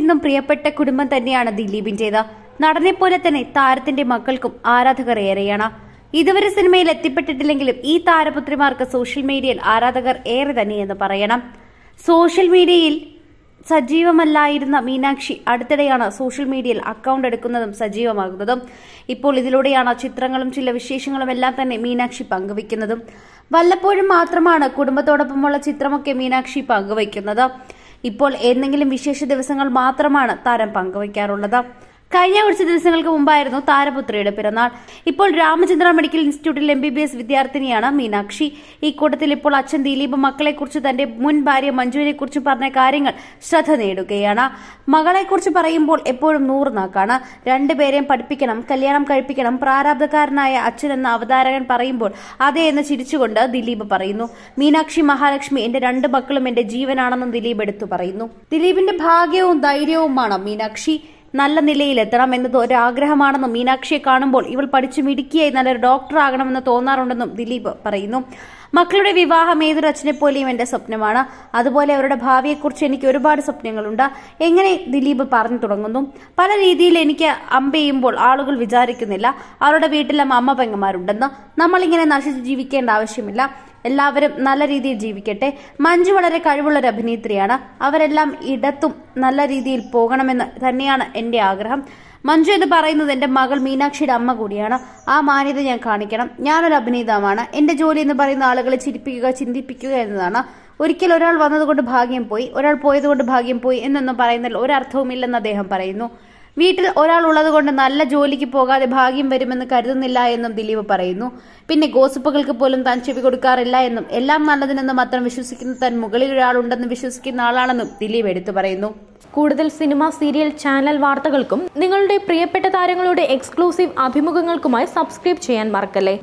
ഇന്നും പ്രിയപ്പെട്ട കുടുംബം തന്നെയാണ് ദിലീപിന്റേത് നടനെ പോലെ തന്നെ താരത്തിന്റെ മക്കൾക്കും ആരാധകർ ഏറെയാണ് ഇതുവരെ സിനിമയിൽ എത്തിപ്പെട്ടിട്ടില്ലെങ്കിലും ഈ താരപുത്രിമാർക്ക് സോഷ്യൽ മീഡിയയിൽ ആരാധകർ ഏറെ തന്നെയെന്ന് പറയണം സോഷ്യൽ മീഡിയയിൽ സജീവമല്ലായിരുന്ന മീനാക്ഷി അടുത്തിടെയാണ് സോഷ്യൽ മീഡിയയിൽ അക്കൗണ്ട് എടുക്കുന്നതും സജീവമാകുന്നതും ഇപ്പോൾ ഇതിലൂടെയാണ് ചിത്രങ്ങളും ചില വിശേഷങ്ങളും എല്ലാം തന്നെ മീനാക്ഷി പങ്കുവയ്ക്കുന്നതും വല്ലപ്പോഴും മാത്രമാണ് കുടുംബത്തോടൊപ്പമുള്ള ചിത്രമൊക്കെ മീനാക്ഷി പങ്കുവയ്ക്കുന്നത് ഇപ്പോൾ ഏതെങ്കിലും വിശേഷ ദിവസങ്ങൾ മാത്രമാണ് താരം പങ്കുവയ്ക്കാറുള്ളത് കഴിഞ്ഞ കുറച്ച് ദിവസങ്ങൾക്ക് മുമ്പായിരുന്നു താരപുത്രിയുടെ പിറന്നാൾ ഇപ്പോൾ രാമചന്ദ്ര മെഡിക്കൽ ഇൻസ്റ്റിറ്റ്യൂട്ടിൽ എം ബി ബി എസ് വിദ്യാർത്ഥിനിയാണ് മീനാക്ഷി ഈ കൂട്ടത്തിൽ ഇപ്പോൾ അച്ഛൻ ദിലീപ് മക്കളെക്കുറിച്ച് തന്റെ മുൻ ഭാര്യ മഞ്ജുവിനെക്കുറിച്ച് പറഞ്ഞ കാര്യങ്ങൾ ശ്രദ്ധ നേടുകയാണ് മകളെക്കുറിച്ച് പറയുമ്പോൾ എപ്പോഴും നൂറുനാക്കാണ് രണ്ടുപേരെയും പഠിപ്പിക്കണം കല്യാണം കഴിപ്പിക്കണം പ്രാരാബ്ധക്കാരനായ അച്ഛൻ എന്ന അവതാരകൻ പറയുമ്പോൾ അതെ എന്ന് ചിരിച്ചുകൊണ്ട് ദിലീപ് പറയുന്നു മീനാക്ഷി മഹാലക്ഷ്മി എന്റെ രണ്ട് മക്കളും എന്റെ ജീവനാണെന്നും ദിലീപ് എടുത്തു പറയുന്നു ദിലീപിന്റെ ഭാഗ്യവും ധൈര്യവുമാണ് മീനാക്ഷി നല്ല നിലയിലെത്തണം എന്നത് ഒരാഗ്രഹമാണെന്നും മീനാക്ഷിയെ കാണുമ്പോൾ ഇവൾ പഠിച്ചു മിടുക്കിയായി നല്ലൊരു ഡോക്ടറാകണമെന്ന് തോന്നാറുണ്ടെന്നും ദിലീപ് പറയുന്നു മക്കളുടെ വിവാഹം ഏതൊരു അച്ഛനെ പോലെയും എന്റെ സ്വപ്നമാണ് അതുപോലെ അവരുടെ ഭാവിയെക്കുറിച്ച് എനിക്ക് ഒരുപാട് സ്വപ്നങ്ങളുണ്ട് എങ്ങനെ ദിലീപ് പറഞ്ഞു തുടങ്ങുന്നു പല രീതിയിൽ എനിക്ക് അമ്പെയ്യുമ്പോൾ ആളുകൾ വിചാരിക്കുന്നില്ല അവരുടെ വീട്ടിലും അമ്മ പെങ്ങന്മാരുണ്ടെന്ന് നമ്മളിങ്ങനെ നശിച്ച് ജീവിക്കേണ്ട ആവശ്യമില്ല എല്ലാവരും നല്ല രീതിയിൽ ജീവിക്കട്ടെ മഞ്ജു വളരെ കഴിവുള്ള ഒരു അഭിനേത്രിയാണ് അവരെല്ലാം ഇടത്തും നല്ല രീതിയിൽ പോകണമെന്ന് തന്നെയാണ് എൻ്റെ ആഗ്രഹം മഞ്ജു എന്ന് പറയുന്നത് എൻ്റെ മകൾ മീനാക്ഷിയുടെ അമ്മ കൂടിയാണ് ആ മാന്യത ഞാൻ കാണിക്കണം ഞാനൊരു അഭിനേതാവാണ് എൻ്റെ ജോലി എന്ന് പറയുന്ന ആളുകളെ ചിരിപ്പിക്കുക ചിന്തിപ്പിക്കുക എന്നതാണ് ഒരിക്കൽ ഒരാൾ വന്നതുകൊണ്ട് ഭാഗ്യം പോയി ഒരാൾ പോയതുകൊണ്ട് ഭാഗ്യം പോയി എന്നൊന്നും പറയുന്നതിൽ ഒരർത്ഥവുമില്ലെന്ന് അദ്ദേഹം പറയുന്നു വീട്ടിൽ ഒരാൾ ഉള്ളതുകൊണ്ട് നല്ല ജോലിക്ക് പോകാതെ ഭാഗ്യം വരുമെന്ന് കരുതുന്നില്ല എന്നും ദിലീപ് പറയുന്നു പിന്നെ ഗോസിപ്പുകൾക്ക് പോലും താൻ ചെവി കൊടുക്കാറില്ല എന്നും എല്ലാം നല്ലതിനെന്ന് മാത്രം വിശ്വസിക്കുന്ന താൻ മുകളിൽ ഒരാളുണ്ടെന്ന് വിശ്വസിക്കുന്ന ആളാണെന്നും ദിലീപ് എടുത്തു പറയുന്നു കൂടുതൽ സിനിമ സീരിയൽ ചാനൽ വാർത്തകൾക്കും നിങ്ങളുടെ പ്രിയപ്പെട്ട താരങ്ങളുടെ എക്സ്ക്ലൂസീവ് അഭിമുഖങ്ങൾക്കുമായി സബ്സ്ക്രൈബ് ചെയ്യാൻ മറക്കല്ലേ